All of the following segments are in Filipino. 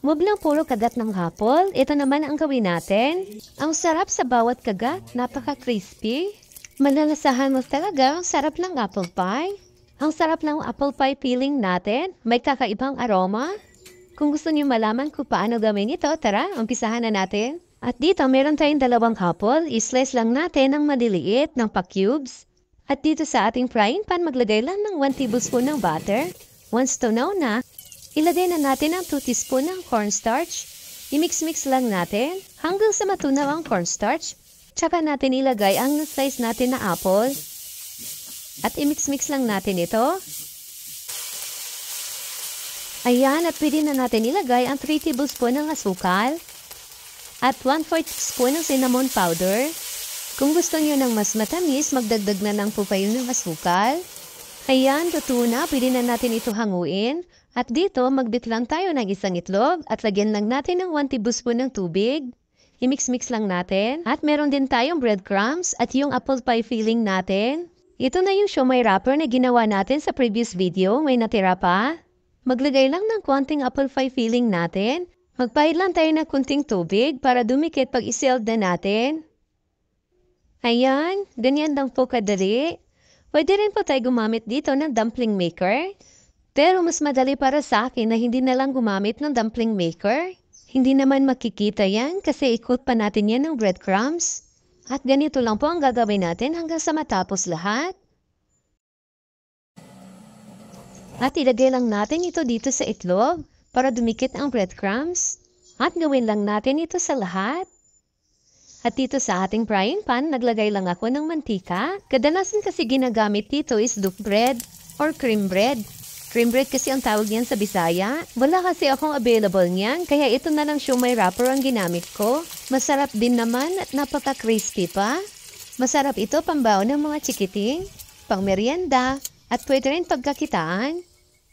Mublang puro kagat ng hapol, ito naman ang gawin natin. Ang sarap sa bawat kagat, napaka-crispy. Manalasahan mo talaga ang sarap ng apple pie. Ang sarap ng apple pie peeling natin, may kakaibang aroma. Kung gusto niyo malaman kung paano gawin ito, tara, umpisahan na natin. At dito, meron tayong dalawang hapol, islice lang natin ang madiliit ng pa-cubes. At dito sa ating frying pan, maglagay lang ng 1 tablespoon ng butter. Once to know na, Ilagay na natin ang 2 teaspoon ng cornstarch. I-mix-mix lang natin hanggang sa matunaw ang cornstarch. Tsaka natin ilagay ang slice natin na apple. At i-mix-mix lang natin ito. Ayan, at pwede na natin ilagay ang 3 tablespoon ng asukal at 1-4 teaspoon ng cinnamon powder. Kung gusto niyo ng mas matamis, magdagdag na ng pupayo ng asukal. Ayan, luto na. Pwede na natin ito hanguin. At dito, magbit lang tayo ng isang itlog at lagyan lang natin ng 1 tablespoon ng tubig. I-mix-mix lang natin. At meron din tayong breadcrumbs at yung apple pie filling natin. Ito na yung siomay wrapper na ginawa natin sa previous video. May natira pa. Maglagay lang ng konting apple pie filling natin. Magpahid lang tayo ng kunting tubig para dumikit pag isealed na natin. Ayan, ganyan lang po kadali. Pwede rin po tayo gumamit dito ng dumpling maker. Pero mas madali para sa akin na hindi na lang gumamit ng dumpling maker. Hindi naman makikita yan kasi ikot pa natin yan ng breadcrumbs. At ganito lang po ang gagawin natin hanggang sa matapos lahat. At ilagay lang natin ito dito sa itlog para dumikit ang breadcrumbs. At gawin lang natin ito sa lahat. At dito sa ating frying pan, naglagay lang ako ng mantika. Kadalasan kasi ginagamit dito is duck bread or cream bread. Cream bread kasi ang tawag niyan sa Bisaya. Wala kasi akong available niyan, kaya ito na lang may wrapper ang ginamit ko. Masarap din naman at napaka-crispy pa. Masarap ito pambao ng mga chikiting, pang merienda, at pwede rin pagkakitaan.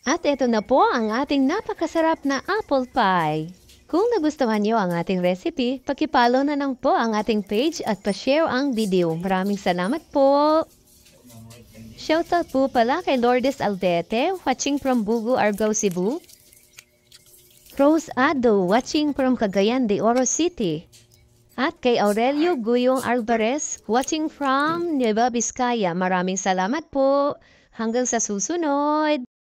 At ito na po ang ating napakasarap na apple pie. Kung nagustuhan niyo ang ating recipe, pakipalo na lang po ang ating page at pa-share ang video. Maraming salamat po! Shoutout po pala kay Lourdes Aldete, watching from Bugo, Argao, Cebu. Rose Ado, watching from Cagayan de Oro City. At kay Aurelio Guyong Alvarez, watching from Nueva Vizcaya. Maraming salamat po. Hanggang sa susunod!